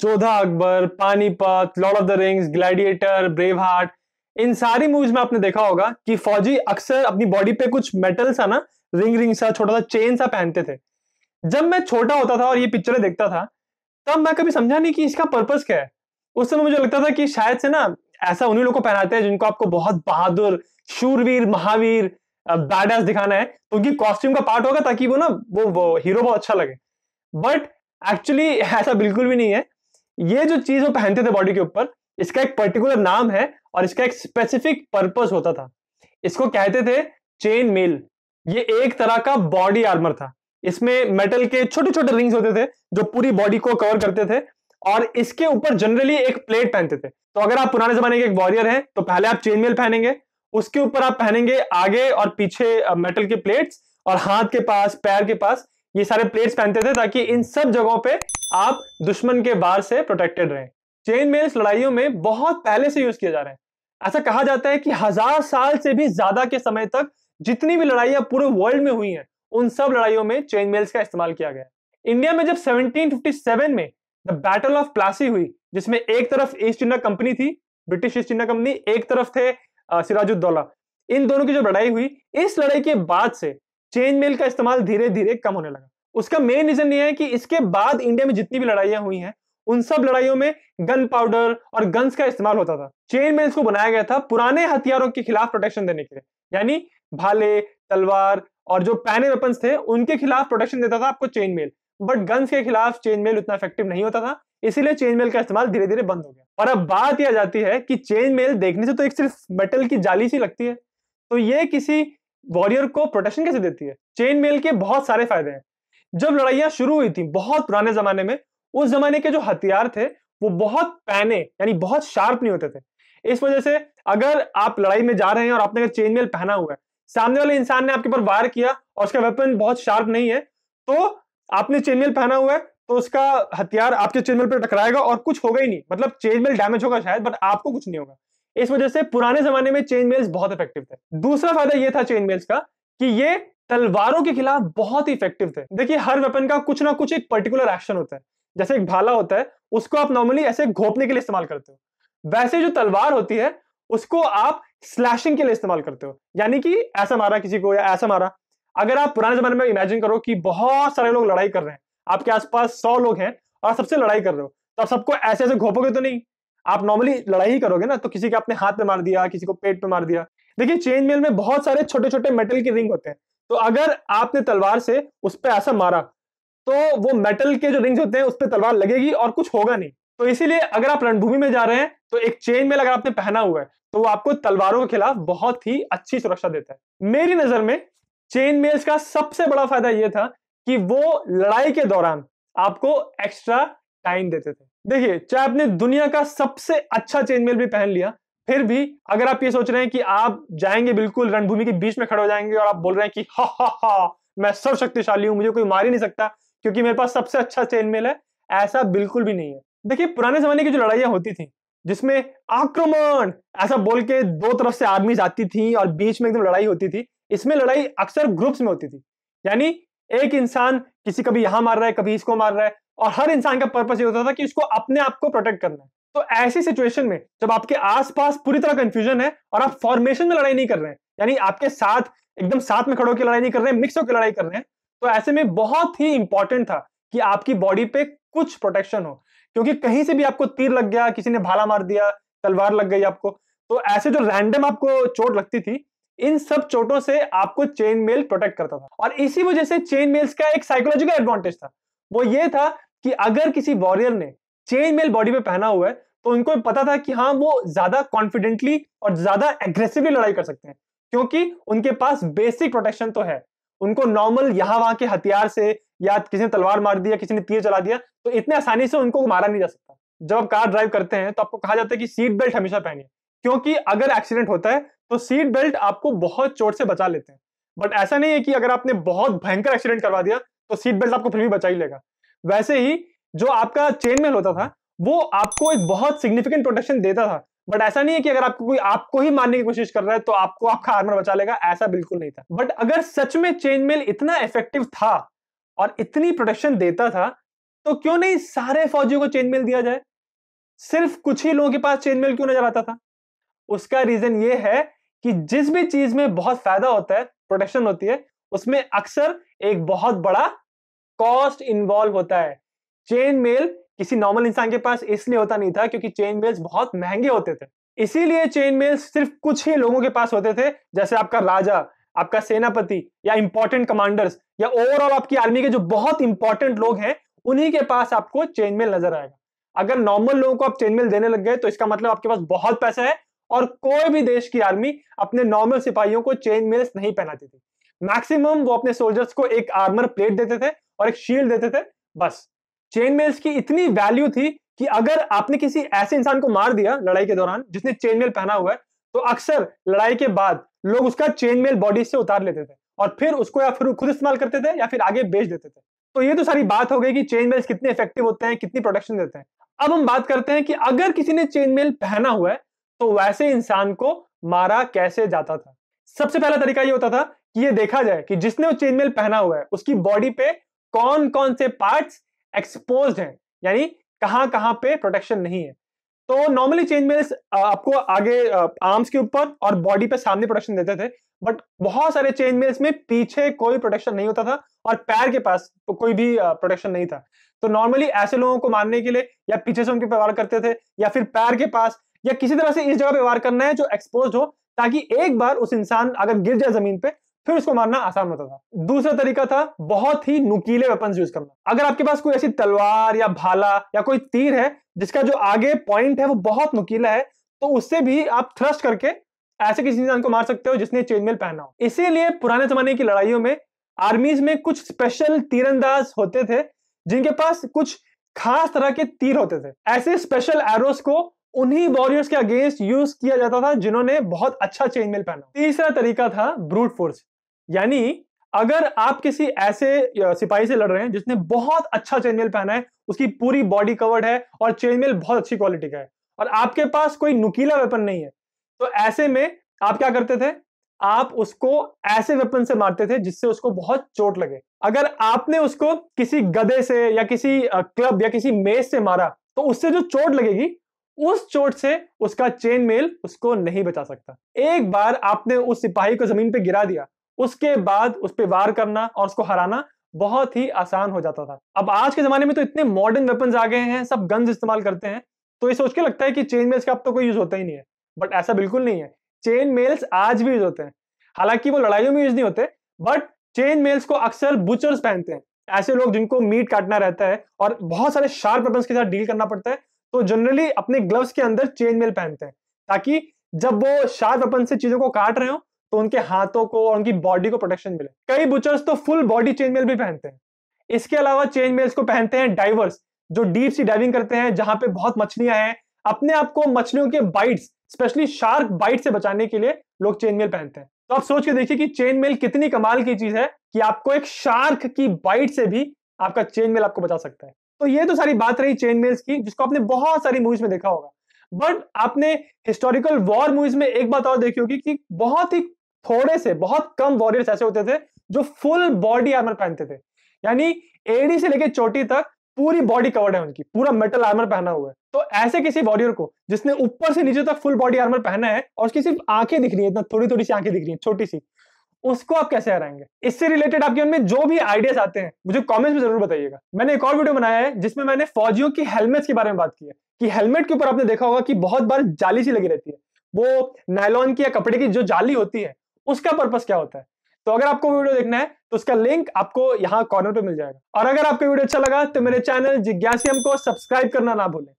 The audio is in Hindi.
Jodha Akbar Panipat Lord of the Rings Gladiator Braveheart इन सारी मूवीज में आपने देखा होगा कि फौजी अक्सर अपनी बॉडी पे कुछ मेटल सा ना रिंग रिंग सा छोटा सा चेन सा पहनते थे जब मैं छोटा होता था और ये पिक्चरें देखता था तब मैं कभी समझा नहीं कि इसका पर्पज क्या है उस समय मुझे लगता था कि शायद से ना ऐसा उन्हीं लोग को पहनाते हैं जिनको आपको बहुत बहादुर शूरवीर महावीर बैडास दिखाना है तो उनकी कॉस्ट्यूम का पार्ट होगा ताकि वो ना वो, वो हीरो बहुत अच्छा लगे बट एक्चुअली ऐसा बिल्कुल भी नहीं है ये जो चीज वो पहनते थे बॉडी के ऊपर इसका एक पर्टिकुलर नाम है और इसका एक स्पेसिफिक पर्पज होता था इसको कहते थे चेन मेल ये एक तरह का बॉडी आर्मर था इसमें मेटल के छोटे छोटे रिंग्स होते थे जो पूरी बॉडी को कवर करते थे और इसके ऊपर जनरली एक प्लेट पहनते थे तो अगर आप पुराने जमाने के एक वॉरियर हैं तो पहले आप चेन मेल पहनेंगे उसके ऊपर आप पहनेंगे आगे और पीछे मेटल के प्लेट्स और हाथ के पास पैर के पास ये सारे प्लेट्स पहनते थे ताकि इन सब जगहों पे आप दुश्मन के बार से प्रोटेक्टेड रहें चेन मेल्स लड़ाइयों में बहुत पहले से यूज किए जा रहे हैं ऐसा कहा जाता है कि हजार साल से भी ज्यादा के समय तक जितनी भी लड़ाइयां पूरे वर्ल्ड में हुई हैं उन सब लड़ाइयों में चेन मेल्स का इस्तेमाल किया गया इंडिया में जब 1757 में द बैटल ऑफ प्लासी हुई जिसमें एक तरफ ईस्ट इंडिया कंपनी थी ब्रिटिश ईस्ट इंडिया कंपनी एक तरफ थे सिराजुद्दौला इन दोनों की जब लड़ाई हुई इस लड़ाई के बाद से चेन मेल का इस्तेमाल धीरे धीरे कम होने लगा उसका मेन रीजन ये है कि इसके बाद इंडिया में जितनी भी लड़ाइयां हुई हैं उन सब लड़ाइयों में गन पाउडर और गन्स का इस्तेमाल होता था चेन में इसको बनाया गया था पुराने हथियारों के खिलाफ प्रोटेक्शन देने के लिए यानी भाले तलवार और जो पहने वेपन थे उनके खिलाफ प्रोटेक्शन देता था आपको चेन मेल बट गन्स के खिलाफ चेन मेल उतना इफेक्टिव नहीं होता था इसीलिए चेन मेल का इस्तेमाल धीरे धीरे बंद हो गया और अब बात यह जाती है कि चेन मेल देखने से तो एक सिर्फ मेटल की जाली सी लगती है तो ये किसी वॉरियर को प्रोटेक्शन कैसे देती है चेन मेल के बहुत सारे फायदे हैं जब लड़ाइयां शुरू हुई थी बहुत पुराने जमाने में उस जमाने के जो हथियार थे वो बहुत पैने यानी बहुत शार्प नहीं होते थे इस वजह से अगर आप लड़ाई में जा रहे हैं और आपने अगर चेन मेल पहना हुआ है सामने वाले इंसान ने आपके ऊपर वार किया और उसका वेपन बहुत शार्प नहीं है तो आपने चेनमेल पहना हुआ है तो उसका हथियार आपके चेनमेल पर टकराएगा और कुछ होगा ही नहीं मतलब चेनमेल डैमेज होगा शायद बट आपको कुछ नहीं होगा इस वजह से पुराने जमाने में चेन मेल्स बहुत इफेक्टिव थे दूसरा फायदा यह था चेन मेल्स का कि ये तलवारों के खिलाफ बहुत ही इफेक्टिव थे देखिए हर वेपन का कुछ ना कुछ एक पर्टिकुलर एक्शन होता है जैसे एक भाला होता है उसको आप नॉर्मली ऐसे घोपने के लिए इस्तेमाल करते हो वैसे जो तलवार होती है उसको आप स्लैशिंग के लिए इस्तेमाल करते हो यानी कि ऐसा मारा किसी को या ऐसा मारा अगर आप पुराने जमाने में इमेजिन करो कि बहुत सारे लोग लड़ाई कर रहे हैं आपके आसपास सौ लोग हैं और सबसे लड़ाई कर रहे हो तो आप सबको ऐसे ऐसे घोपोगे तो नहीं आप नॉर्मली लड़ाई ही करोगे ना तो किसी के अपने हाथ पे मार दिया किसी को पेट पे मार दिया देखिए चेन मेल में बहुत सारे छोटे छोटे मेटल के रिंग होते हैं तो अगर आपने तलवार से उस पर ऐसा मारा तो वो मेटल के जो रिंग्स होते हैं उस पर तलवार लगेगी और कुछ होगा नहीं तो इसीलिए अगर आप रणभूमि में जा रहे हैं तो एक चेन में अगर आपने पहना हुआ है तो वो आपको तलवारों के खिलाफ बहुत ही अच्छी सुरक्षा देता है मेरी नजर में चेन मेल्स का सबसे बड़ा फायदा यह था कि वो लड़ाई के दौरान आपको एक्स्ट्रा टाइम देते थे देखिए चाहे आपने दुनिया का सबसे अच्छा चेन मेल भी पहन लिया फिर भी अगर आप ये सोच रहे हैं कि आप जाएंगे बिल्कुल रणभूमि के बीच में खड़े हो जाएंगे और आप बोल रहे हैं कि हा हा हा मैं शक्तिशाली हूं मुझे कोई मार ही नहीं सकता क्योंकि मेरे पास सबसे अच्छा चेन मेल है ऐसा बिल्कुल भी नहीं है देखिए पुराने जमाने की जो लड़ाइयां होती थी जिसमें आक्रमण ऐसा बोल के दो तरफ से आर्मी जाती थी और बीच में एकदम लड़ाई होती थी इसमें लड़ाई अक्सर ग्रुप्स में होती थी यानी एक इंसान किसी कभी यहां मार रहा है कभी इसको मार रहा है और हर इंसान का पर्पज ये होता था कि इसको अपने आप को प्रोटेक्ट करना है तो ऐसी सिचुएशन में जब आपके आसपास पूरी तरह कंफ्यूजन है और आप फॉर्मेशन में लड़ाई नहीं कर रहे हैं यानी आपके साथ एकदम साथ में खड़ो की लड़ाई नहीं कर रहे हैं मिक्स होकर लड़ाई कर रहे हैं तो ऐसे में बहुत ही इंपॉर्टेंट था कि आपकी बॉडी पे कुछ प्रोटेक्शन हो क्योंकि कहीं से भी आपको तीर लग गया किसी ने भाला मार दिया तलवार लग गई आपको तो ऐसे जो रैंडम आपको चोट लगती थी इन सब चोटों से आपको चेन मेल प्रोटेक्ट करता था और इसी वजह से चेन मेल्स का एक साइकोलॉजिकल एडवांटेज था वो ये था कि अगर किसी वॉरियर ने चेन मेल बॉडी पे पहना हुआ है तो उनको पता था कि हाँ वो ज्यादा कॉन्फिडेंटली और ज्यादा एग्रेसिवली लड़ाई कर सकते हैं क्योंकि उनके पास बेसिक प्रोटेक्शन तो है उनको नॉर्मल यहां वहां के हथियार से या किसी ने तलवार मार दिया किसी ने तीर चला दिया तो इतने आसानी से उनको मारा नहीं जा सकता जब आप कार ड्राइव करते हैं तो आपको कहा जाता है कि सीट बेल्ट हमेशा पहनिए क्योंकि अगर एक्सीडेंट होता है तो सीट बेल्ट आपको बहुत चोट से बचा लेते हैं बट ऐसा नहीं है कि अगर आपने बहुत भयंकर एक्सीडेंट करवा दिया तो सीट बेल्ट आपको फिर भी बचा ही लेगा वैसे ही जो आपका चेन मेल होता था वो आपको एक बहुत सिग्निफिकेंट प्रोटेक्शन देता था बट ऐसा नहीं है कि अगर आपको कोई आपको ही मारने की कोशिश कर रहा है तो आपको आपका आर्मर बचा लेगा ऐसा बिल्कुल नहीं था बट अगर सच में चेन मेल इतना इफेक्टिव था और इतनी प्रोटेक्शन देता था तो क्यों नहीं सारे फौजियों को चेन मेल दिया जाए सिर्फ कुछ ही लोगों के पास चेन मेल क्यों नजर आता था उसका रीजन ये है कि जिस भी चीज में बहुत फायदा होता है प्रोटेक्शन होती है उसमें अक्सर एक बहुत बड़ा कॉस्ट इन्वॉल्व होता है चेन मेल किसी नॉर्मल इंसान के पास इसलिए होता नहीं था क्योंकि चेन मेल्स बहुत महंगे होते थे इसीलिए चेन मेल सिर्फ कुछ ही लोगों के पास होते थे जैसे आपका राजा आपका सेनापति या इंपॉर्टेंट कमांडर्स या ओवरऑल आपकी आर्मी के जो बहुत इंपॉर्टेंट लोग हैं उन्हीं के पास आपको चेन मेल नजर आएगा अगर नॉर्मल लोगों को आप चेन मेल देने लग गए तो इसका मतलब आपके पास बहुत पैसा है और कोई भी देश की आर्मी अपने नॉर्मल सिपाहियों को चेन मेल्स नहीं पहनाती थी मैक्सिमम वो अपने सोल्जर्स को एक आर्मर प्लेट देते थे और एक शील्ड देते थे बस चेन मेल्स की इतनी वैल्यू थी कि अगर आपने किसी ऐसे इंसान को मार दिया लड़ाई के दौरान जिसने चेन मेल पहना हुआ है तो अक्सर लड़ाई के बाद लोग उसका चेन मेल बॉडी से उतार लेते थे और फिर उसको या फिर खुद इस्तेमाल करते थे या फिर आगे बेच देते थे तो ये तो सारी बात हो गई कि चेन मेल्स कितने इफेक्टिव होते हैं कितनी प्रोटेक्शन देते हैं अब हम बात करते हैं कि अगर किसी ने चेन मेल पहना हुआ है तो वैसे इंसान को मारा कैसे जाता था सबसे पहला तरीका ये होता था कि ये देखा जाए कि जिसने वो चेन मेल पहना हुआ है उसकी बॉडी पे कौन कौन से पार्ट्स एक्सपोज हैं यानी कहां कहां पे प्रोटेक्शन नहीं है तो नॉर्मली चेन मेल्स आपको आगे आर्म्स के ऊपर और बॉडी पे सामने प्रोटेक्शन देते थे बट बहुत सारे चेन मेल्स में पीछे कोई प्रोटेक्शन नहीं होता था और पैर के पास कोई भी प्रोटेक्शन नहीं था तो नॉर्मली ऐसे लोगों को मारने के लिए या पीछे से उनके पे वार करते थे या फिर पैर के पास या किसी तरह से इस जगह पे वार करना है जो एक्सपोज हो ताकि एक बार उस इंसान अगर गिर जाए जमीन पे फिर उसको मारना आसान होता था दूसरा तरीका था बहुत ही नुकीले वेपन यूज करना अगर आपके पास कोई ऐसी तलवार या भाला या कोई तीर है जिसका जो आगे पॉइंट है वो बहुत नुकीला है तो उससे भी आप थ्रस्ट करके ऐसे किसी इंसान को मार सकते हो जिसने चेनमेल पहना हो इसीलिए पुराने जमाने की लड़ाइयों में आर्मीज में कुछ स्पेशल तीरंदाज होते थे जिनके पास कुछ खास तरह के तीर होते थे ऐसे स्पेशल एरोस को उन्हीं वॉरियर्स के अगेंस्ट यूज किया जाता था जिन्होंने बहुत अच्छा चेनमेल पहना तीसरा तरीका था ब्रूट फोर्स यानी अगर आप किसी ऐसे सिपाही से लड़ रहे हैं जिसने बहुत अच्छा चेनमेल पहना है उसकी पूरी बॉडी कवर्ड है और चेनमेल बहुत अच्छी क्वालिटी का है और आपके पास कोई नुकीला वेपन नहीं है तो ऐसे में आप क्या करते थे आप उसको ऐसे वेपन से मारते थे जिससे उसको बहुत चोट लगे अगर आपने उसको किसी गदे से या किसी क्लब या किसी मेज से मारा तो उससे जो चोट लगेगी उस चोट से उसका चेन मेल उसको नहीं बचा सकता एक बार आपने उस सिपाही को जमीन पे गिरा दिया उसके बाद उस पर वार करना और उसको हराना बहुत ही आसान हो जाता था अब आज के जमाने में तो इतने मॉडर्न वेपन आ गए हैं सब गन्स इस्तेमाल करते हैं तो ये सोच के लगता है कि चेन मेल्स का अब तो कोई यूज होता ही नहीं है बट ऐसा बिल्कुल नहीं है चेन मेल्स आज भी यूज होते हैं हालांकि वो लड़ाइयों में यूज नहीं होते बट चेन मेल्स को अक्सर बुचर्स पहनते हैं ऐसे लोग जिनको मीट काटना रहता है और बहुत सारे शार्प वेपन के साथ डील करना पड़ता है तो जनरली अपने ग्लव्स के अंदर चेन मेल पहनते हैं ताकि जब वो शार्प वेपन से चीजों को काट रहे हो तो उनके हाथों को और उनकी बॉडी को प्रोटेक्शन मिले कई बुचर्स तो फुल बॉडी चेन मेल भी पहनते हैं इसके अलावा चेन मेल्स को पहनते हैं डाइवर्स जो डीप सी डाइविंग करते हैं जहां पे बहुत मछलियां हैं अपने आप को मछलियों के बाइट्स स्पेशली शार्क बाइट से बचाने के लिए लोग चेन मेल पहनते हैं तो आप सोच के देखिए कि चेन मेल कितनी कमाल की चीज है कि आपको एक शार्क की बाइट से भी आपका चेन मेल आपको बचा सकता है तो ये तो सारी बात रही चेन मेल्स की जिसको आपने बहुत सारी मूवीज में देखा होगा बट आपने हिस्टोरिकल वॉर मूवीज में एक बात और देखी होगी कि बहुत ही थोड़े से बहुत कम वॉरियर्स ऐसे होते थे जो फुल बॉडी आर्मर पहनते थे यानी एडी से लेकर चोटी तक पूरी बॉडी कवर्ड है उनकी पूरा मेटल आर्मर पहना हुआ है तो ऐसे किसी वॉरियर को जिसने ऊपर से नीचे तक फुल बॉडी आर्मर पहना है और उसकी सिर्फ आंखें दिख रही है इतना थोड़ी थोड़ी सी आंखें दिख रही है छोटी सी उसको आप कैसे हराएंगे इससे रिलेटेड आपके उनमें जो भी आइडियाज आते हैं मुझे कॉमेंट्स में जरूर बताइएगा मैंने एक और वीडियो बनाया है जिसमें मैंने फौजियों की हेलमेट्स के बारे में बात की है कि हेलमेट के ऊपर आपने देखा होगा कि बहुत बार जाली सी लगी रहती है वो नायलॉन की या कपड़े की जो जाली होती है उसका पर्पज क्या होता है तो अगर आपको वीडियो देखना है तो उसका लिंक आपको यहाँ कॉर्नर पे मिल जाएगा और अगर आपको वीडियो अच्छा लगा तो मेरे चैनल जिज्ञासम को सब्सक्राइब करना ना भूलें